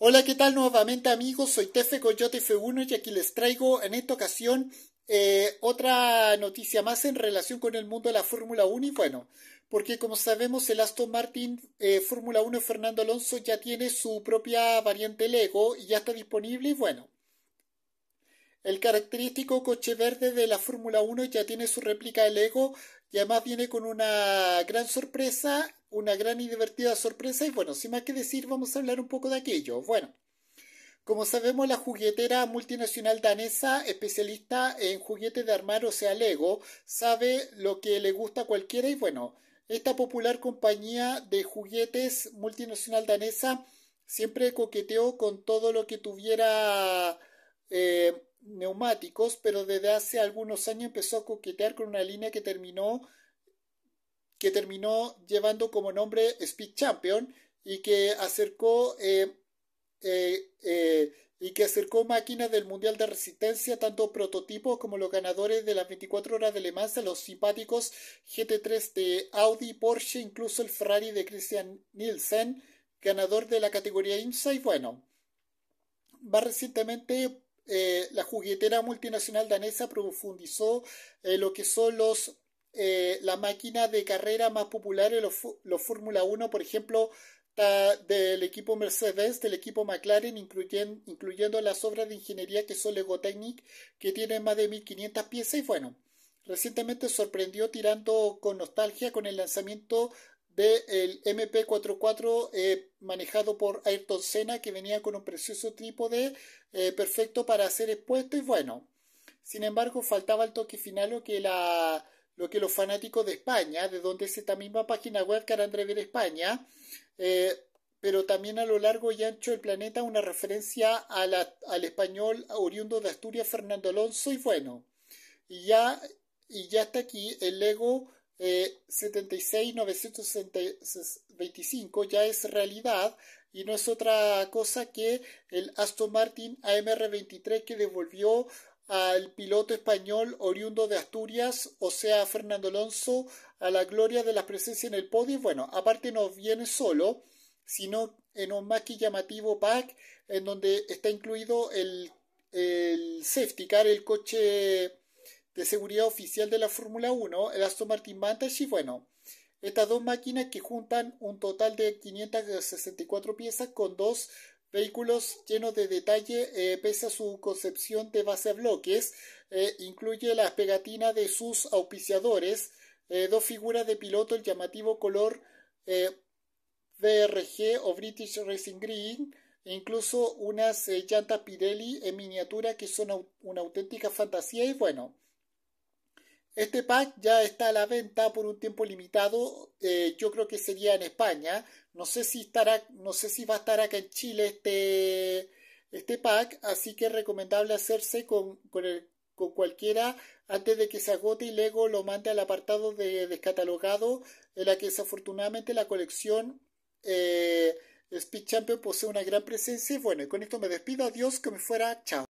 Hola, ¿qué tal nuevamente amigos? Soy Tefe Coyote F1 y aquí les traigo en esta ocasión eh, otra noticia más en relación con el mundo de la Fórmula 1 y bueno, porque como sabemos el Aston Martin eh, Fórmula 1 Fernando Alonso ya tiene su propia variante Lego y ya está disponible y bueno. El característico coche verde de la Fórmula 1 ya tiene su réplica de Lego y además viene con una gran sorpresa una gran y divertida sorpresa y bueno, sin más que decir, vamos a hablar un poco de aquello. Bueno, como sabemos, la juguetera multinacional danesa, especialista en juguetes de armar, o sea, Lego, sabe lo que le gusta a cualquiera y bueno, esta popular compañía de juguetes multinacional danesa siempre coqueteó con todo lo que tuviera eh, neumáticos, pero desde hace algunos años empezó a coquetear con una línea que terminó que terminó llevando como nombre Speed Champion y que acercó eh, eh, eh, y que acercó máquinas del Mundial de Resistencia, tanto prototipos como los ganadores de las 24 horas de Le Mans, los simpáticos GT3 de Audi, Porsche, incluso el Ferrari de Christian Nielsen, ganador de la categoría IMSA y bueno, más recientemente la juguetera multinacional danesa profundizó en lo que son los eh, la máquina de carrera más popular en los, Fórmula 1, por ejemplo, del equipo Mercedes, del equipo McLaren, incluyendo las obras de ingeniería que son Technic, que tienen más de 1500 piezas. Y bueno, recientemente sorprendió tirando con nostalgia con el lanzamiento del MP44 eh, manejado por Ayrton Senna, que venía con un precioso trípode eh, perfecto para ser expuesto. Y bueno, sin embargo, faltaba el toque final o que la lo que los fanáticos de España, de donde es esta misma página web Carandrever España, eh, pero también a lo largo y ancho del planeta una referencia al español oriundo de Asturias Fernando Alonso y bueno, y ya, y ya está aquí el Lego eh, 76925 ya es realidad y no es otra cosa que el Aston Martin AMR23 que devolvió al piloto español oriundo de Asturias, o sea, Fernando Alonso, a la gloria de la presencia en el podio. Bueno, aparte no viene solo, sino en un más que llamativo pack, en donde está incluido el, el safety car, el coche de seguridad oficial de la Fórmula 1, el Aston Martin Vantage, y bueno, estas dos máquinas que juntan un total de 564 piezas con dos Vehículos llenos de detalle, eh, pese a su concepción de base a bloques, eh, incluye las pegatinas de sus auspiciadores, eh, dos figuras de piloto, el llamativo color VRG o British Racing Green, e incluso unas llantas Pirelli en miniatura que son una auténtica fantasía y bueno, este pack ya está a la venta por un tiempo limitado, eh, yo creo que sería en España. No sé si estará, no sé si va a estar acá en Chile este, este pack, así que es recomendable hacerse con, cualquiera antes de que se agote y luego lo mande al apartado de descatalogado, en la que desafortunadamente la colección eh, Speed Champion posee una gran presencia. Y bueno, con esto me despido, adiós, que me fuera, chao.